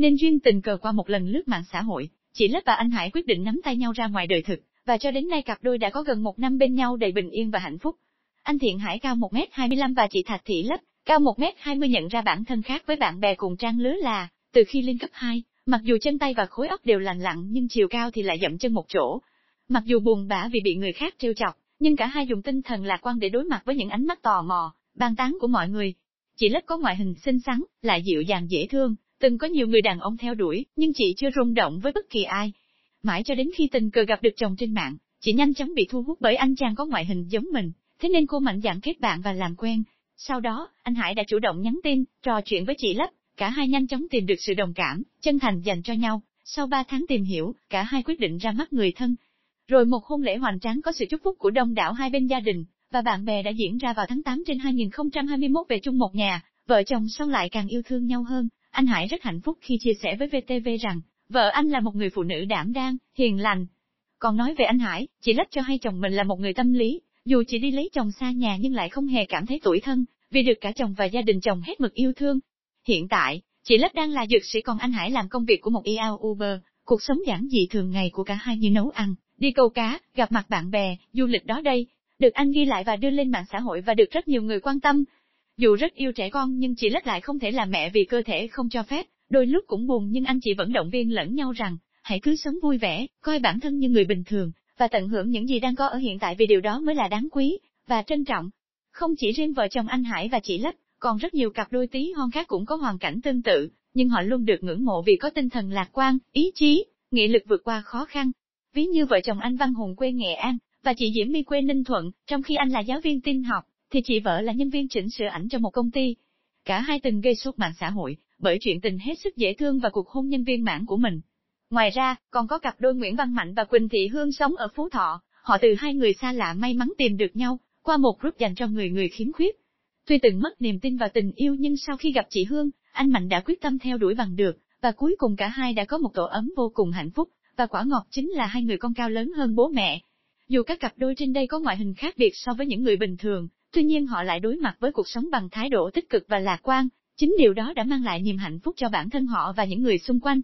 nên duyên tình cờ qua một lần lướt mạng xã hội, chị Lết và anh Hải quyết định nắm tay nhau ra ngoài đời thực, và cho đến nay cặp đôi đã có gần một năm bên nhau đầy bình yên và hạnh phúc. Anh Thiện Hải cao 1m25 và chị Thạch Thị Lết cao 1m20 nhận ra bản thân khác với bạn bè cùng trang lứa là, từ khi lên cấp 2, mặc dù chân tay và khối óc đều lành lặn nhưng chiều cao thì lại dậm chân một chỗ. Mặc dù buồn bã vì bị người khác trêu chọc, nhưng cả hai dùng tinh thần lạc quan để đối mặt với những ánh mắt tò mò, bàn tán của mọi người. Chị Lết có ngoại hình xinh xắn, lại dịu dàng dễ thương, Từng có nhiều người đàn ông theo đuổi, nhưng chị chưa rung động với bất kỳ ai. Mãi cho đến khi tình cờ gặp được chồng trên mạng, chị nhanh chóng bị thu hút bởi anh chàng có ngoại hình giống mình, thế nên cô mạnh dạn kết bạn và làm quen. Sau đó, anh Hải đã chủ động nhắn tin, trò chuyện với chị lấp, cả hai nhanh chóng tìm được sự đồng cảm, chân thành dành cho nhau. Sau 3 tháng tìm hiểu, cả hai quyết định ra mắt người thân. Rồi một hôn lễ hoành tráng có sự chúc phúc của đông đảo hai bên gia đình, và bạn bè đã diễn ra vào tháng 8 trên 2021 về chung một nhà, vợ chồng sau lại càng yêu thương nhau hơn, anh Hải rất hạnh phúc khi chia sẻ với VTV rằng, vợ anh là một người phụ nữ đảm đang, hiền lành. Còn nói về anh Hải, chị Lách cho hay chồng mình là một người tâm lý, dù chị đi lấy chồng xa nhà nhưng lại không hề cảm thấy tủi thân, vì được cả chồng và gia đình chồng hết mực yêu thương. Hiện tại, chị Lách đang là dược sĩ còn anh Hải làm công việc của một EL Uber, cuộc sống giản dị thường ngày của cả hai như nấu ăn, đi câu cá, gặp mặt bạn bè, du lịch đó đây, được anh ghi lại và đưa lên mạng xã hội và được rất nhiều người quan tâm. Dù rất yêu trẻ con nhưng chị lách lại không thể là mẹ vì cơ thể không cho phép, đôi lúc cũng buồn nhưng anh chị vẫn động viên lẫn nhau rằng, hãy cứ sống vui vẻ, coi bản thân như người bình thường, và tận hưởng những gì đang có ở hiện tại vì điều đó mới là đáng quý, và trân trọng. Không chỉ riêng vợ chồng anh Hải và chị Lách, còn rất nhiều cặp đôi tí hon khác cũng có hoàn cảnh tương tự, nhưng họ luôn được ngưỡng mộ vì có tinh thần lạc quan, ý chí, nghị lực vượt qua khó khăn. Ví như vợ chồng anh Văn Hùng quê Nghệ An, và chị Diễm My quê Ninh Thuận, trong khi anh là giáo viên tin học, thì chị vợ là nhân viên chỉnh sửa ảnh cho một công ty. Cả hai từng gây sốt mạng xã hội, bởi chuyện tình hết sức dễ thương và cuộc hôn nhân viên mãn của mình. Ngoài ra, còn có cặp đôi Nguyễn Văn Mạnh và Quỳnh Thị Hương sống ở Phú Thọ, họ từ hai người xa lạ may mắn tìm được nhau, qua một group dành cho người người khiếm khuyết. Tuy từng mất niềm tin vào tình yêu nhưng sau khi gặp chị Hương, anh Mạnh đã quyết tâm theo đuổi bằng được, và cuối cùng cả hai đã có một tổ ấm vô cùng hạnh phúc, và quả ngọt chính là hai người con cao lớn hơn bố mẹ, dù các cặp đôi trên đây có ngoại hình khác biệt so với những người bình thường, tuy nhiên họ lại đối mặt với cuộc sống bằng thái độ tích cực và lạc quan, chính điều đó đã mang lại niềm hạnh phúc cho bản thân họ và những người xung quanh.